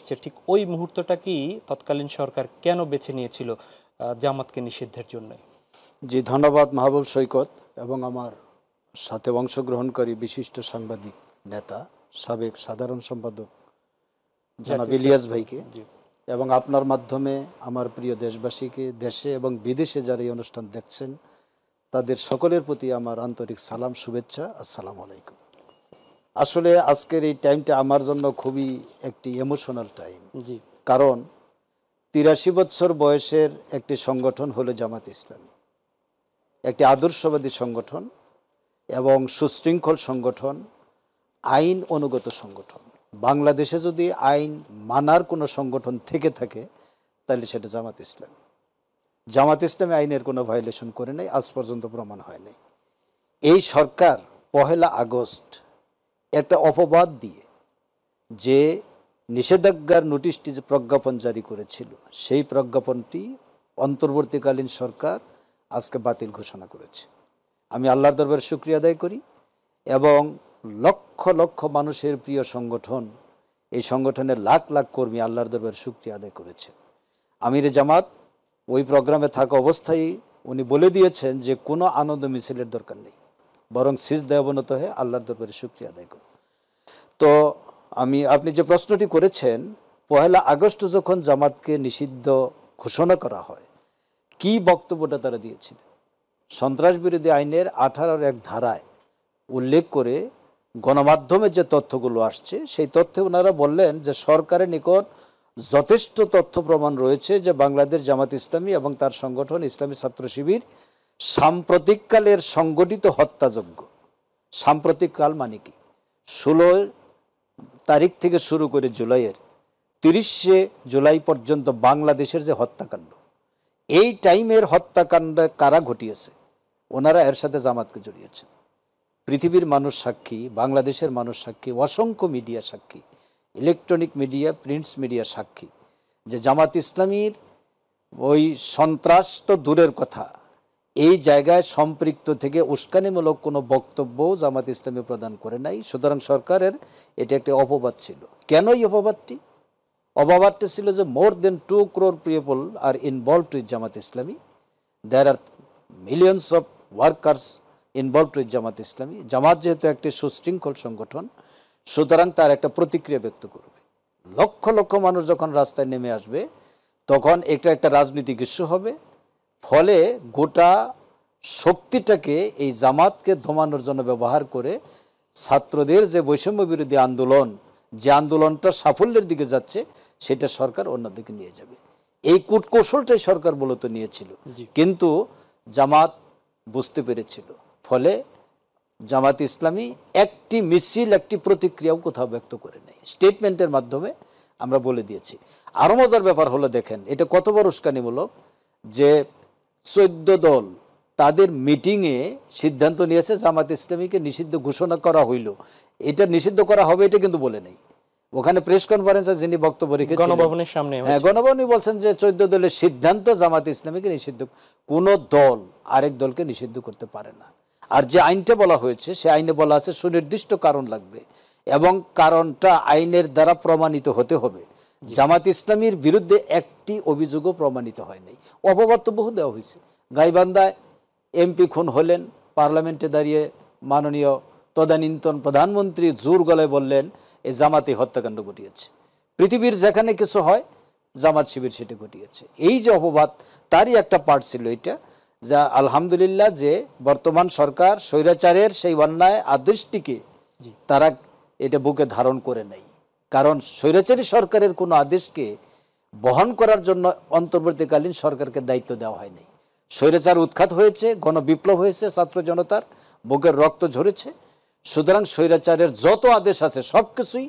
আসছে ঠিক ওই মুহূর্তটাকেই তৎকালীন সরকার কেন বেছে নিয়েছিল জামাতকে নিষিদ্ধের জন্য জি ধন্যবাদ মাহবুব সৈকত এবং আমার সাথে অংশগ্রহণকারী বিশিষ্ট সাংবাদিক নেতা সাবেক সাধারণ সম্পাদক জনাব ইলিয়াস ভাইকে এবং আপনার মাধ্যমে আমার প্রিয় দেশবাসীকে দেশে এবং বিদেশে যারা এই অনুষ্ঠান দেখছেন তাদের সকলের প্রতি আমার আন্তরিক সালাম শুভেচ্ছা আসসালামু আলাইকুম আসলে আজকের এই টাইমটা আমার জন্য খুবই একটি ইমোশনাল টাইম জি কারণ তিরাশি বছর বয়সের একটি সংগঠন হলো জামাত ইসলামী একটি আদর্শবাদী সংগঠন এবং সুশৃঙ্খল সংগঠন আইন অনুগত সংগঠন বাংলাদেশে যদি আইন মানার কোনো সংগঠন থেকে থাকে তাহলে সেটা জামাত ইসলাম জামাত ইসলামে আইনের কোনো ভায়োলেশন করে নাই আজ পর্যন্ত প্রমাণ হয় নাই এই সরকার পহেলা আগস্ট একটা অপবাদ দিয়ে যে নিষেধাজ্ঞার নোটিশটি যে প্রজ্ঞাপন জারি করেছিল সেই প্রজ্ঞাপনটি অন্তর্বর্তীকালীন সরকার আজকে বাতিল ঘোষণা করেছে আমি আল্লাহর দরবারে শুক্রিয়া আদায় করি এবং লক্ষ লক্ষ মানুষের প্রিয় সংগঠন এই সংগঠনের লাখ লাখ কর্মী আল্লাহর দরবারে শুক্রিয়া আদায় করেছে আমির জামাত ওই প্রোগ্রামে থাকা অবস্থায় উনি বলে দিয়েছেন যে কোনো আনন্দ মিছিলের দরকার নেই বরং সিজদায় অবনত হয়ে আল্লাহর দরবারে শুক্রিয়া আদায় করব তো আমি আপনি যে প্রশ্নটি করেছেন পহেলা আগস্ট যখন জামাতকে নিষিদ্ধ ঘোষণা করা হয় কি বক্তব্যটা তারা দিয়েছিলেন সন্ত্রাস বিরোধী আইনের আঠারোর এক ধারায় উল্লেখ করে গণমাধ্যমে যে তথ্যগুলো আসছে সেই তথ্যে ওনারা বললেন যে সরকারের নিকট যথেষ্ট তথ্য প্রমাণ রয়েছে যে বাংলাদেশ জামাত ইসলামী এবং তার সংগঠন ইসলামী ছাত্র শিবির সাম্প্রতিককালের সংগঠিত হত্যাযজ্ঞ সাম্প্রতিককাল মানে কি ষোলো তারিখ থেকে শুরু করে জুলাইয়ের তিরিশে জুলাই পর্যন্ত বাংলাদেশের যে হত্যাকাণ্ড এই টাইমের হত্যাকাণ্ড কারা ঘটিয়েছে ওনারা এর সাথে জামাতকে জড়িয়েছেন পৃথিবীর মানুষ সাক্ষী বাংলাদেশের মানুষ সাক্ষী অসংখ্য মিডিয়া সাক্ষী ইলেকট্রনিক মিডিয়া প্রিন্টস মিডিয়া সাক্ষী যে জামাত ইসলামীর ওই সন্ত্রাস তো দূরের কথা এই জায়গায় সম্পৃক্ত থেকে উস্কানিমূলক কোনো বক্তব্য জামাত ইসলামী প্রদান করে নাই সুতরাং সরকারের এটি একটি অপবাদ ছিল কেন এই অপবাদটি অপবাদটি ছিল যে more than two crore people are involved with Jamaat Islami there are millions of workers involved with Jamaat Islami Jamaat যেহেতু একটি সুশৃঙ্খল সংগঠন সুতরাং তার একটা প্রতিক্রিয়া ব্যক্ত করবে লক্ষ লক্ষ মানুষ যখন রাস্তায় নেমে আসবে তখন এটা একটা রাজনৈতিক ইস্যু হবে ফলে গোটা শক্তিটাকে এই জামাতকে ধমানোর জন্য ব্যবহার করে ছাত্রদের যে বৈষম্য বিরোধী আন্দোলন যে আন্দোলনটা সাফল্যের দিকে যাচ্ছে সেটা সরকার অন্যদিকে নিয়ে যাবে এই কূটকৌশলটাই সরকার মূলত নিয়েছিল কিন্তু জামাত বুঝতে পেরেছিল ফলে জামাত ইসলামী একটি মিছিল একটি প্রতিক্রিয়াও কোথাও ব্যক্ত করে নেয় স্টেটমেন্টের মাধ্যমে আমরা বলে দিয়েছি আরও মজার ব্যাপার হলো দেখেন এটা কত বড় উস্কানিমূলক যে চোদ্দ দল তাদের মিটিংয়ে সিদ্ধান্ত নিয়েছে জামাত ইসলামীকে নিষিদ্ধ ঘোষণা করা হইল এটা নিষিদ্ধ করা হবে এটা কিন্তু বলে নেই ওখানে প্রেস কনফারেন্সে যিনি বক্তব্য রেখেছেন গণভবনের সামনে হ্যাঁ গণভবনই বলছেন যে চোদ্দ দলের সিদ্ধান্ত জামাত ইসলামীকে নিষিদ্ধ কোনো দল আরেক দলকে নিষিদ্ধ করতে পারে না আর যে আইনটা বলা হয়েছে সে আইনে বলা আছে সুনির্দিষ্ট কারণ লাগবে এবং কারণটা আইনের দ্বারা প্রমাণিত হতে হবে জামাত ইসলামীর বিরুদ্ধে একটি অভিযোগও প্রমাণিত হয়নি অপবর্তব্য দেওয়া হয়েছে গাইবান্ধায় এমপি খুন হলেন পার্লামেন্টে দাঁড়িয়ে মাননীয় তদানীন্তন প্রধানমন্ত্রী জোর গলায় বললেন এই জামাতে হত্যাকাণ্ড ঘটিয়েছে পৃথিবীর যেখানে কিছু হয় জামাত শিবির সেটি ঘটিয়েছে এই যে অপবাদ তারই একটা পার্ট ছিল এটা যা আলহামদুলিল্লাহ যে বর্তমান সরকার স্বৈরাচারের সেই অন্যায় আদৃষ্টিকে তারা এটা বুকে ধারণ করে নেয় কারণ স্বৈরাচারী সরকারের কোনো আদেশকে বহন করার জন্য অন্তর্বর্তীকালীন সরকারকে দায়িত্ব দেওয়া হয়নি স্বৈরাচার উৎখাত হয়েছে গণবিপ্লব হয়েছে ছাত্র জনতার বুকের রক্ত ঝরেছে সুতরাং স্বৈরাচারের যত আদেশ আছে সব কিছুই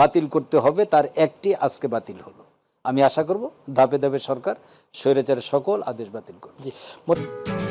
বাতিল করতে হবে তার একটি আজকে বাতিল হলো আমি আশা করব ধাপে ধাপে সরকার স্বৈরাচারের সকল আদেশ বাতিল করবে